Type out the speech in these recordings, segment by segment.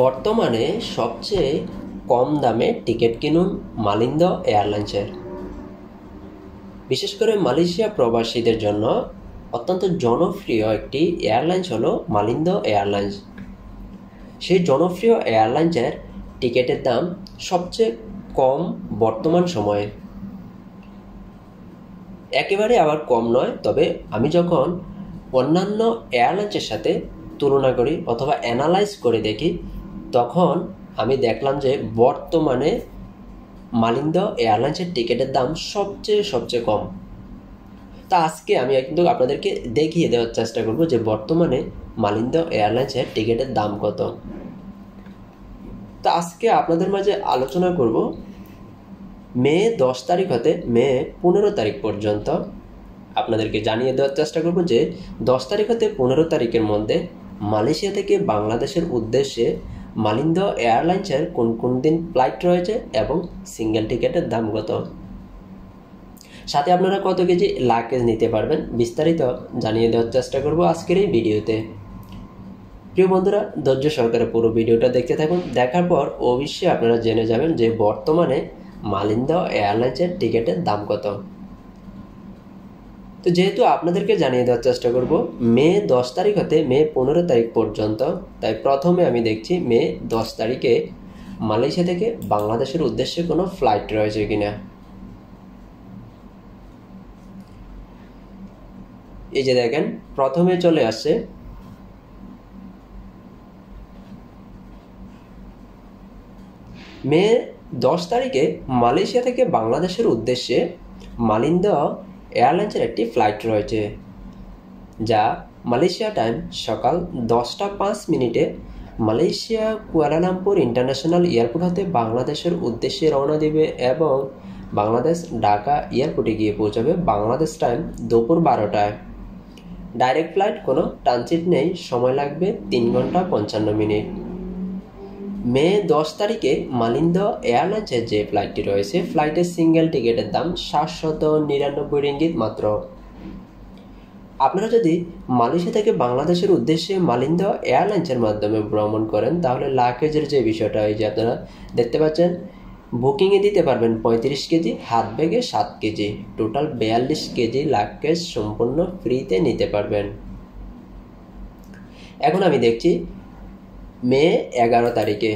বর্তমানে সবচেয়ে কম দামে টিকিট কিনুন মালিন্দ এয়ারলাইন্সের বিশেষ করে মালয়েশিয়া প্রবাসীদের জন্য অত্যন্ত জনপ্রিয় একটি এয়ারলাইন্স হল মালিন্দ এয়ারলাইন্স সেই জনপ্রিয় এয়ারলাইন্সের টিকিটের দাম সবচেয়ে কম বর্তমান সময়ে একেবারে আবার কম নয় তবে আমি যখন অন্যান্য এয়ারলাইন্সের সাথে তুলনা করি অথবা অ্যানালাইজ করে দেখি তখন আমি দেখলাম যে বর্তমানে মালিন্দ এয়ারলাইন্সের টিকিটের দাম সবচেয়ে সবচেয়ে কম তা আজকে আমি কিন্তু আপনাদেরকে দেখিয়ে দেওয়ার চেষ্টা করব যে বর্তমানে মালিন্দ এয়ারলাইন্সের টিকিটের দাম কত তা আজকে আপনাদের মাঝে আলোচনা করব মে দশ তারিখ হতে মে পনেরো তারিখ পর্যন্ত আপনাদেরকে জানিয়ে দেওয়ার চেষ্টা করব যে দশ তারিখ হতে পনেরো তারিখের মধ্যে মালয়েশিয়া থেকে বাংলাদেশের উদ্দেশ্যে মালিন্দ এয়ারলাইন্সের কোন কোন দিন ফ্লাইট রয়েছে এবং সিঙ্গেল টিকেটের দাম কত সাথে আপনারা কত কেজি লাগেজ নিতে পারবেন বিস্তারিত জানিয়ে দেওয়ার চেষ্টা করব আজকের এই ভিডিওতে প্রিয় বন্ধুরা ধৈর্য সরকারের পুরো ভিডিওটা দেখতে থাকুন দেখার পর অবশ্যই আপনারা জেনে যাবেন যে বর্তমানে মালিন্দা এয়ারলাইন্সের টিকেটের দাম কত তো যেহেতু আপনাদেরকে জানিয়ে দেওয়ার চেষ্টা করব মে দশ তারিখ হতে মে পনেরো তারিখ পর্যন্ত তাই প্রথমে আমি দেখছি মে দশ তারিখে মালয়েশিয়া থেকে বাংলাদেশের উদ্দেশ্যে কোনো ফ্লাইট রয়েছে কিনা এই যে দেখেন প্রথমে চলে আসছে মে দশ তারিখে মালয়েশিয়া থেকে বাংলাদেশের উদ্দেশ্যে মালিন্দা এয়ারলাইন্সের একটি ফ্লাইট রয়েছে যা মালয়েশিয়া টাইম সকাল দশটা পাঁচ মিনিটে মালয়েশিয়া কুয়ালালামপুর ইন্টারন্যাশনাল এয়ারপোর্ট হতে বাংলাদেশের উদ্দেশ্যে রওনা দেবে এবং বাংলাদেশ ঢাকা এয়ারপোর্টে গিয়ে পৌঁছাবে বাংলাদেশ টাইম দুপুর বারোটায় ডাইরেক্ট ফ্লাইট কোনো ট্রানজিট নেই সময় লাগবে তিন ঘন্টা পঞ্চান্ন মিনিট মে দশ তারিখে মালিন্দ এয়ারলাইন্সের যে ফ্লাইটটি রয়েছে ফ্লাইটের সিঙ্গেল টিকিটের দাম সাতশত নিরানব্বই রিঙ্গিত মাত্র আপনারা যদি মালয়েশিয়া থেকে বাংলাদেশের উদ্দেশ্যে মালিন্দ এয়ারলাইন্সের মাধ্যমে ভ্রমণ করেন তাহলে লাকেজের যে বিষয়টা এই যে আপনারা দেখতে পাচ্ছেন বুকিংয়ে দিতে পারবেন পঁয়ত্রিশ কেজি হাত ব্যাগে সাত কেজি টোটাল বিয়াল্লিশ কেজি লাকেজ সম্পূর্ণ ফ্রিতে নিতে পারবেন এখন আমি দেখছি মে এগারো তারিখে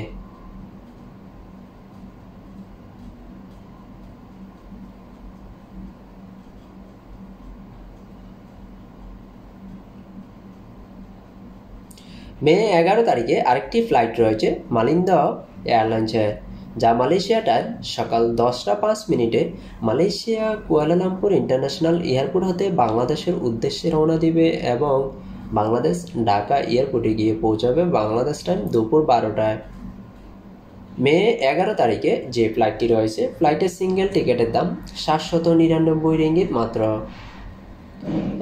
মে এগারো তারিখে আরেকটি ফ্লাইট রয়েছে মালিন্দা এ যা মালয়েশিয়া টাইম সকাল দশটা পাঁচ মিনিটে মালয়েশিয়া কুয়ালালামপুর ইন্টারন্যাশনাল এয়ারপোর্ট হতে বাংলাদেশের উদ্দেশ্যে রওনা দিবে এবং বাংলাদেশ ঢাকা এয়ারপোর্টে গিয়ে পৌঁছাবে বাংলাদেশ টাইম দুপুর বারোটায় মে এগারো তারিখে যে ফ্লাইটটি রয়েছে ফ্লাইটের সিঙ্গেল টিকিটের দাম সাতশত নিরানব্বই রিঙ্গিত মাত্র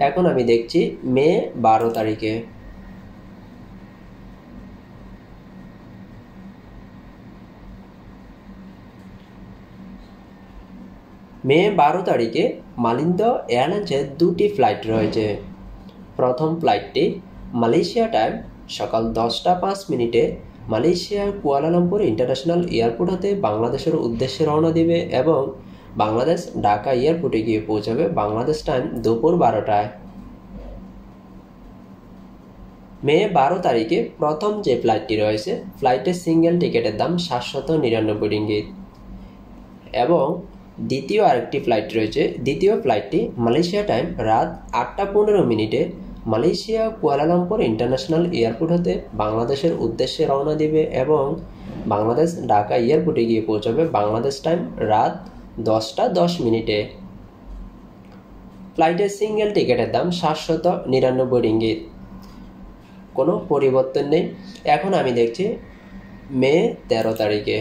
এখন আমি দেখছি মে বারো তারিখে মে বারো তারিখে মালিন্দ এয়ারলাইন্সের দুটি ফ্লাইট রয়েছে প্রথম ফ্লাইটটি মালয়েশিয়া টাইম সকাল দশটা পাঁচ মিনিটে মালয়েশিয়ার কুয়ালালামপুর ইন্টারন্যাশনাল এয়ারপোর্ট হতে বাংলাদেশের উদ্দেশ্যে রওনা দিবে এবং বাংলাদেশ ঢাকা এয়ারপোর্টে গিয়ে পৌঁছাবে বাংলাদেশ টাইম দুপুর বারোটায় মে বারো তারিখে প্রথম যে ফ্লাইটটি রয়েছে ফ্লাইটের সিঙ্গেল টিকেটের দাম সাতশত নিরানব্বই রিঙ্গিত এবং দ্বিতীয় আরেকটি ফ্লাইট রয়েছে দ্বিতীয় ফ্লাইটটি মালয়েশিয়া টাইম রাত আটটা পনেরো মিনিটে মালয়েশিয়া কুয়ালালামপুর ইন্টারন্যাশনাল এয়ারপোর্ট হতে বাংলাদেশের উদ্দেশ্যে রওনা দেবে এবং বাংলাদেশ ঢাকা এয়ারপোর্টে গিয়ে পৌঁছাবে বাংলাদেশ টাইম রাত দশটা দশ মিনিটে ফ্লাইটের সিঙ্গেল টিকিটের দাম সাতশত নিরানব্বই রিঙ্গিত কোনো পরিবর্তন নেই এখন আমি দেখছি মে তেরো তারিখে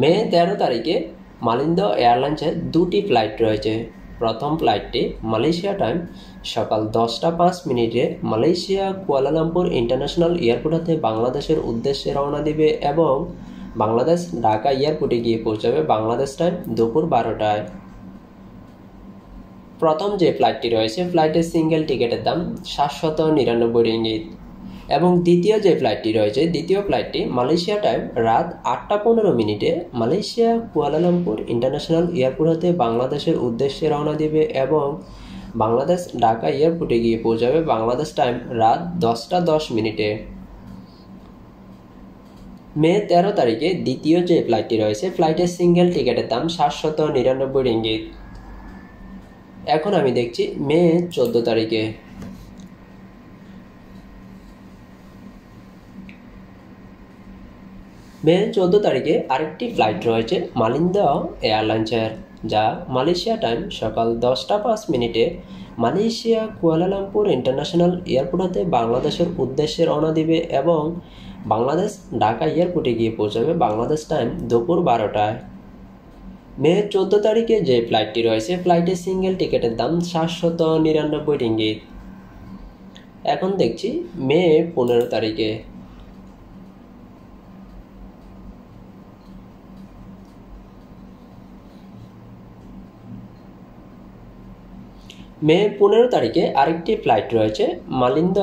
মে তেরো তারিখে মালিন্দ এয়ারলাইন্সের দুটি ফ্লাইট রয়েছে প্রথম ফ্লাইটটি মালয়েশিয়া টাইম সকাল দশটা পাঁচ মিনিটে মালয়েশিয়া কুয়ালালামপুর ইন্টারন্যাশনাল এয়ারপোর্ট হতে বাংলাদেশের উদ্দেশ্যে রওনা দেবে এবং বাংলাদেশ ঢাকা এয়ারপোর্টে গিয়ে পৌঁছাবে বাংলাদেশ টাইম দুপুর বারোটায় প্রথম যে ফ্লাইটটি রয়েছে ফ্লাইটের সিঙ্গেল টিকিটের দাম সাতশত নিরানব্বই রিঙ্গিত এবং দ্বিতীয় যে ফ্লাইটটি রয়েছে দ্বিতীয় ফ্লাইটটি মালয়েশিয়া টাইম রাত আটটা পনেরো মিনিটে মালয়েশিয়া কুয়ালালামপুর ইন্টারন্যাশনাল এয়ারপোর্ট হতে বাংলাদেশের উদ্দেশ্যে রওনা দেবে এবং বাংলাদেশ ঢাকা এয়ারপোর্টে গিয়ে পৌঁছাবে বাংলাদেশ টাইম রাত দশটা দশ মিনিটে মে তেরো তারিখে দ্বিতীয় যে ফ্লাইটটি রয়েছে ফ্লাইটের সিঙ্গেল টিকিটের দাম সাতশত নিরানব্বই রিঙ্গিত এখন আমি দেখছি মে চোদ্দ তারিখে মে চোদ্দ তারিখে আরেকটি ফ্লাইট রয়েছে মালিন্দা এয়ারলাইন্সের যা মালয়েশিয়া টাইম সকাল দশটা পাঁচ মিনিটে মালয়েশিয়া কুয়ালালামপুর ইন্টারন্যাশনাল এয়ারপোর্ট হতে বাংলাদেশের উদ্দেশ্যে রওনা দিবে এবং বাংলাদেশ ঢাকা এয়ারপোর্টে গিয়ে পৌঁছাবে বাংলাদেশ টাইম দুপুর বারোটায় মে চোদ্দ তারিখে যে ফ্লাইটটি রয়েছে ফ্লাইটে সিঙ্গেল টিকিটের দাম সাতশত নিরানব্বই ইঙ্গিত এখন দেখছি মে পনেরো তারিখে মে পনেরো তারিখে আরেকটি ফ্লাইট রয়েছে মালিন্দ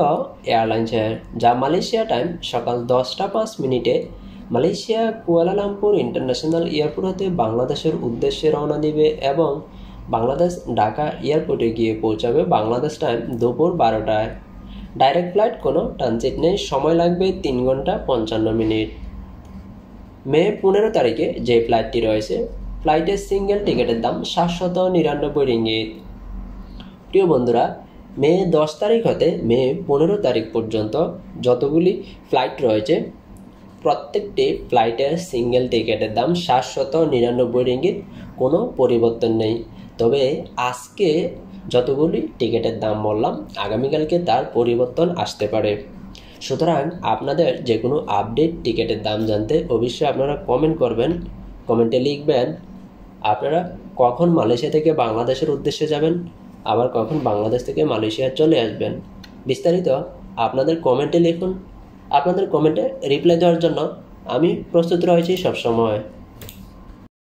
এয়ারলাইন্সের যা মালয়েশিয়া টাইম সকাল দশটা পাঁচ মিনিটে মালয়েশিয়া কুয়ালালামপুর ইন্টারন্যাশনাল এয়ারপোর্ট হতে বাংলাদেশের উদ্দেশ্যে রওনা দিবে এবং বাংলাদেশ ঢাকা এয়ারপোর্টে গিয়ে পৌঁছাবে বাংলাদেশ টাইম দুপুর বারোটায় ডাইরেক্ট ফ্লাইট কোনো ট্রানজিট নেই সময় লাগবে তিন ঘন্টা পঞ্চান্ন মিনিট মে পনেরো তারিখে যে ফ্লাইটটি রয়েছে ফ্লাইটের সিঙ্গেল টিকিটের দাম সাতশত নিরানব্বই রিঙ্গিত প্রিয় বন্ধুরা মে দশ তারিখ হতে মে পনেরো তারিখ পর্যন্ত যতগুলি ফ্লাইট রয়েছে প্রত্যেকটি ফ্লাইটের সিঙ্গেল টিকিটের দাম সাতশত নিরানব্বই রিঙ্গিত কোনো পরিবর্তন নেই তবে আজকে যতগুলি টিকিটের দাম বললাম আগামীকালকে তার পরিবর্তন আসতে পারে সুতরাং আপনাদের যে কোনো আপডেট টিকিটের দাম জানতে অবশ্যই আপনারা কমেন্ট করবেন কমেন্টে লিখবেন আপনারা কখন মালয়েশিয়া থেকে বাংলাদেশের উদ্দেশ্যে যাবেন আবার কখন বাংলাদেশ থেকে মালয়েশিয়া চলে আসবেন বিস্তারিত আপনাদের কমেন্টে লিখুন আপনাদের কমেন্টে রিপ্লাই দেওয়ার জন্য আমি প্রস্তুত রয়েছি সবসময়